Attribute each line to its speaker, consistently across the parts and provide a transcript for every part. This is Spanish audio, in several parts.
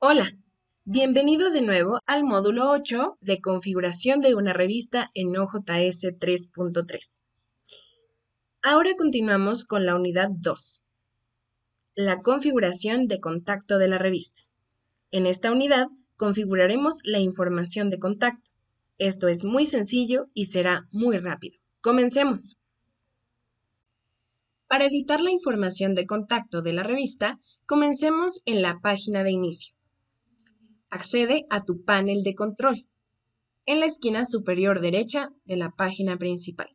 Speaker 1: Hola, bienvenido de nuevo al módulo 8 de configuración de una revista en OJS 3.3. Ahora continuamos con la unidad 2, la configuración de contacto de la revista. En esta unidad configuraremos la información de contacto. Esto es muy sencillo y será muy rápido. Comencemos. Para editar la información de contacto de la revista, comencemos en la página de inicio. Accede a tu panel de control en la esquina superior derecha de la página principal.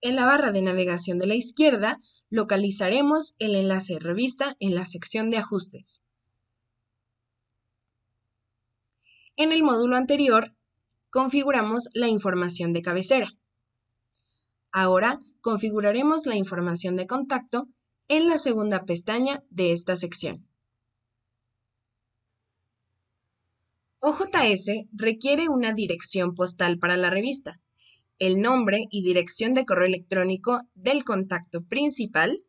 Speaker 1: En la barra de navegación de la izquierda localizaremos el enlace Revista en la sección de Ajustes. En el módulo anterior, configuramos la información de cabecera. Ahora configuraremos la información de contacto en la segunda pestaña de esta sección. OJS requiere una dirección postal para la revista, el nombre y dirección de correo electrónico del contacto principal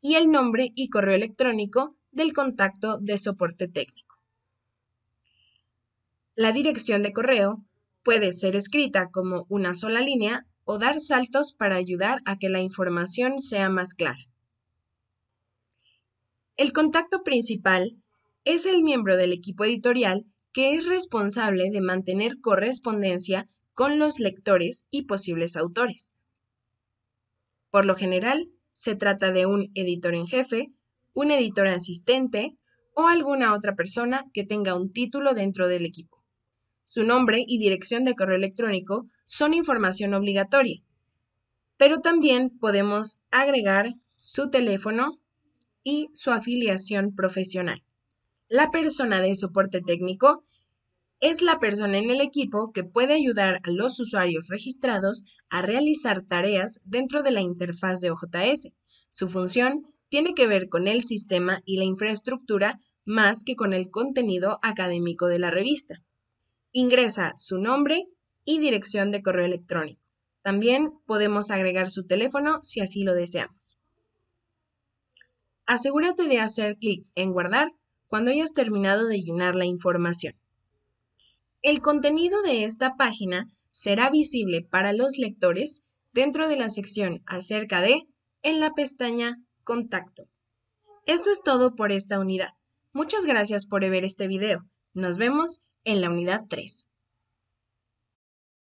Speaker 1: y el nombre y correo electrónico del contacto de soporte técnico. La dirección de correo puede ser escrita como una sola línea o dar saltos para ayudar a que la información sea más clara. El contacto principal es el miembro del equipo editorial que es responsable de mantener correspondencia con los lectores y posibles autores. Por lo general, se trata de un editor en jefe, un editor asistente o alguna otra persona que tenga un título dentro del equipo. Su nombre y dirección de correo electrónico son información obligatoria, pero también podemos agregar su teléfono y su afiliación profesional. La persona de soporte técnico es la persona en el equipo que puede ayudar a los usuarios registrados a realizar tareas dentro de la interfaz de OJS. Su función tiene que ver con el sistema y la infraestructura más que con el contenido académico de la revista. Ingresa su nombre y dirección de correo electrónico. También podemos agregar su teléfono si así lo deseamos asegúrate de hacer clic en Guardar cuando hayas terminado de llenar la información. El contenido de esta página será visible para los lectores dentro de la sección Acerca de en la pestaña Contacto. Esto es todo por esta unidad. Muchas gracias por ver este video. Nos vemos en la unidad 3.